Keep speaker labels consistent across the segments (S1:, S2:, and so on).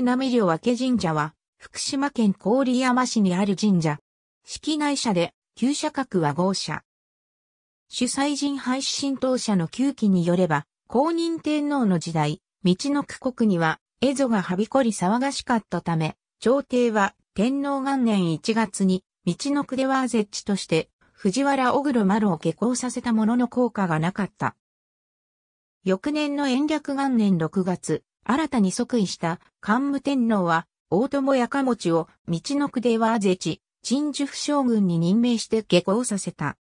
S1: 福波分け神社は、福島県郡山市にある神社。式内社で、旧社格は合社。主催人廃止神道社の旧記によれば、公認天皇の時代、道の区国には、蝦夷がはびこり騒がしかったため、朝廷は天皇元年1月に、道の区では絶地として、藤原小黒丸を下校させたものの効果がなかった。翌年の延暦元年6月、新たに即位した桓武天皇は、大友やかもちを道の区ではあぜち、陳寿府将軍に任命して下校させた。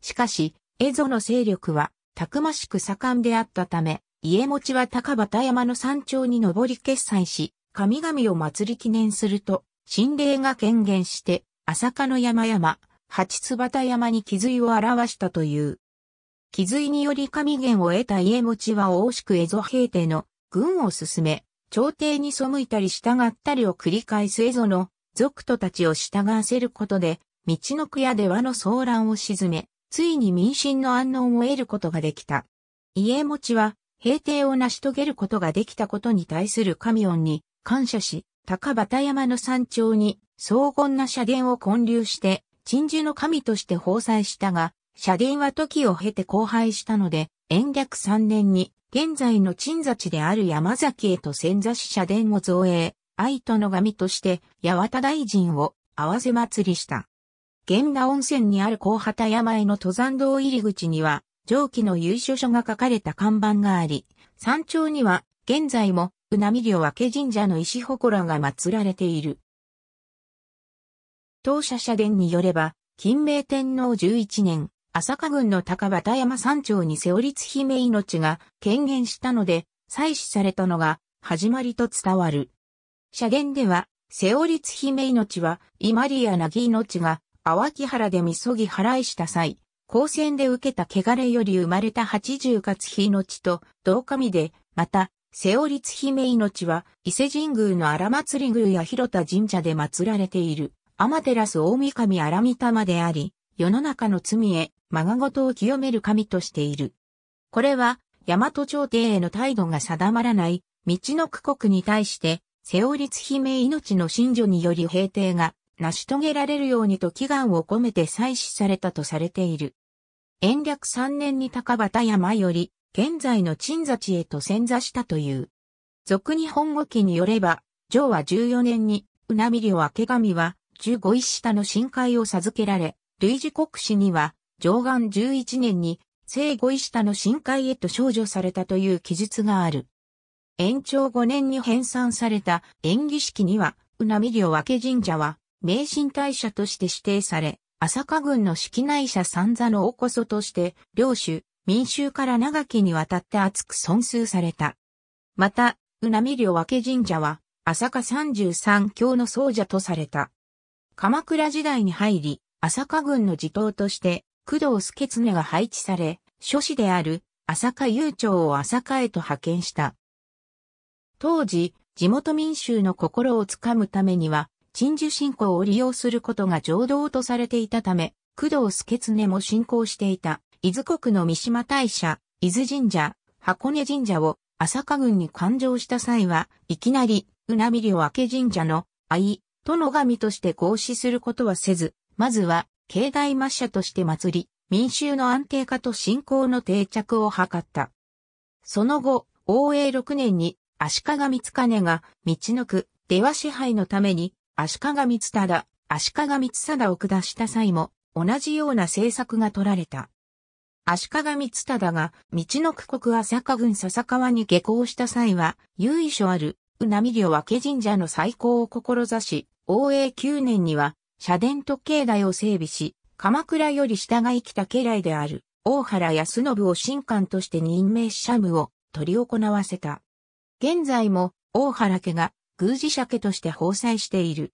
S1: しかし、蝦夷の勢力は、たくましく盛んであったため、家持ちは高畑山の山頂に登り決済し、神々を祭り記念すると、神霊が権限して、朝霞の山々、八津畑山に気髄を表したという。気髄により神源を得た家持ちは大しく蝦夷平定の軍を進め、朝廷に背いたり従ったりを繰り返す蝦夷の族徒たちを従わせることで、道の区やで和の騒乱を鎮め、ついに民心の安穏を得ることができた。家持ちは、平定を成し遂げることができたことに対する神音に感謝し、高畑山の山頂に荘厳な社殿を建立して、鎮守の神として奉祭したが、社殿は時を経て荒廃したので、延暦3年に現在の鎮座地である山崎へと仙座し社殿を造営、愛との神として八幡大臣を合わせ祭りした。源田温泉にある高畑山への登山道入り口には、上記の優書書が書かれた看板があり、山頂には、現在も、うなみりょ神社の石祠が祀られている。当社社殿によれば、金明天皇11年、朝霞郡の高畑山山頂に瀬織津姫命が権限したので、採取されたのが始まりと伝わる。社言では、瀬織津姫命は、伊マリアなぎ命が、淡木原でみそぎ払いした際、高専で受けた汚れより生まれた八十勝日命と、同神で、また、瀬織津姫命は、伊勢神宮の荒祭り宮や広田神社で祀られている、天照大神荒御霊であり、世の中の罪へまがごとを清める神としている。これは、大和朝廷への態度が定まらない、道の区国に対して、瀬尾律姫命の信女により平定が成し遂げられるようにと祈願を込めて祭祀されたとされている。延暦3年に高畑山より、現在の鎮座地へと潜座したという。俗日本語記によれば、上は14年に、うなみりょ明神は、15一下の深海を授けられ、類似国史には、上岸11年に聖五石下の深海へと少女されたという記述がある。延長5年に編纂された演技式には、うなみりょわけ神社は、名神大社として指定され、朝霞郡の式内社三座のおこそとして、領主、民衆から長きにわたって厚く尊崇された。また、うなみりょわけ神社は、朝霞三十三教の僧者とされた。鎌倉時代に入り、朝霞郡の地頭として、工藤助常が配置され、諸子である浅香悠長を浅香へと派遣した。当時、地元民衆の心をつかむためには、鎮守信仰を利用することが常道とされていたため、工藤助常も信仰していた、伊豆国の三島大社、伊豆神社、箱根神社を浅香郡に勘定した際は、いきなり、うなみりを明け神社の、愛、との神として合祀することはせず、まずは、経内抹社として祭り、民衆の安定化と信仰の定着を図った。その後、応永6年に足利光兼が道の区、出羽支配のために足利光忠、足利光貞を下した際も同じような政策が取られた。足利光忠が道の区国朝霞郡笹川に下校した際は、由緒ある、うなみりょ分け神社の再興を志し、応永9年には社殿と境内を整備し、鎌倉より下が生きた家来である、大原康信を新官として任命し社務を取り行わせた。現在も、大原家が宮司社家として放載している。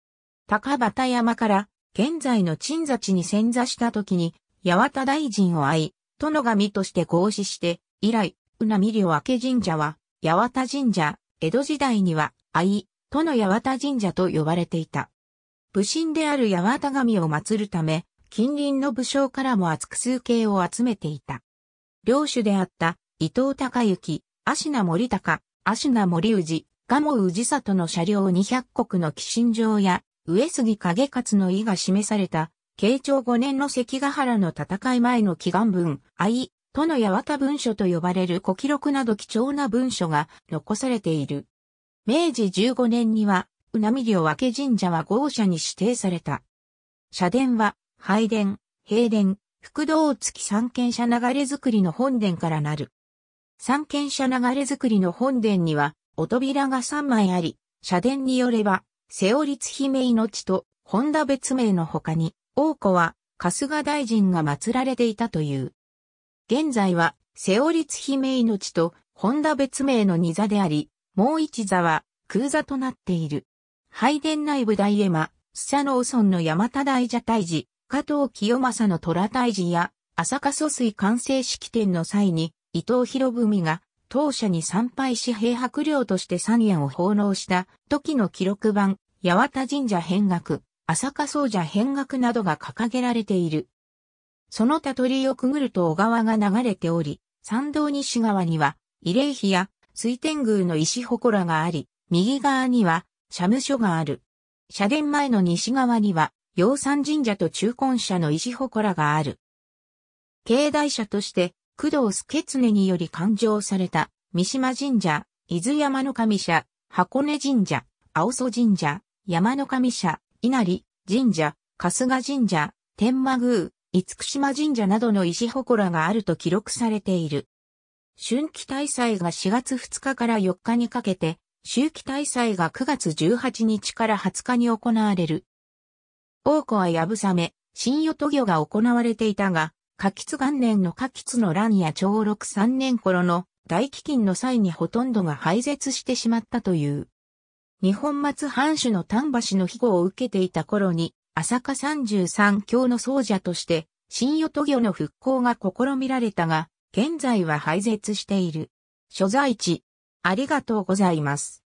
S1: 高畑山から、現在の鎮座地に潜座した時に、八幡大臣を会い、殿神として合祀して、以来、うなみり明神社は、八幡神社、江戸時代には、愛、都の八幡神社と呼ばれていた。武神である八幡神を祀るため、近隣の武将からも厚く数形を集めていた。領主であった伊藤隆之、芦名森高、芦名森氏、賀茂氏里の車両200国の寄進状や、上杉景勝の意が示された、慶長5年の関ヶ原の戦い前の祈願文、愛、との八幡文書と呼ばれる古記録など貴重な文書が残されている。明治15年にはうなみりょうけ神社は豪社に指定された。社殿は、拝殿、平殿、副道付き三軒社流れ作りの本殿からなる。三軒社流れ作りの本殿には、お扉が三枚あり、社殿によれば、瀬尾律姫命と、本田別名の他に、王子は、春日大臣が祀られていたという。現在は、瀬尾律姫命と、本田別名の二座であり、もう一座は、空座となっている。拝殿内部大絵馬、スシャノーソンの山田大蛇大寺、加藤清正の虎大寺や、浅香疎水完成式典の際に、伊藤博文が、当社に参拝し平白領として三円を奉納した時の記録版、八幡神社変額、浅香総社変額などが掲げられている。その他鳥りをくぐると小川が流れており、参道西側には、慰霊碑や水天宮の石祠があり、右側には社務所がある。社殿前の西側には、養蚕神社と中根社の石祠がある。境内社として、工藤助常により勘定された、三島神社、伊豆山の神社、箱根神社、青曽神社、山の神社、稲荷神社、春日神社、天満宮、厳島神社などの石祠があると記録されている。春季大祭が4月2日から4日にかけて秋季大祭が9月18日から20日に行われる。王子はやぶさめ、新与都魚が行われていたが、夏吉元年の夏吉の乱や長禄三年頃の大飢饉の際にほとんどが廃絶してしまったという。日本松藩主の丹橋の庇護を受けていた頃に、朝霞三十三教の僧者として、新与都魚の復興が試みられたが、現在は廃絶している。所在地、ありがとうございます。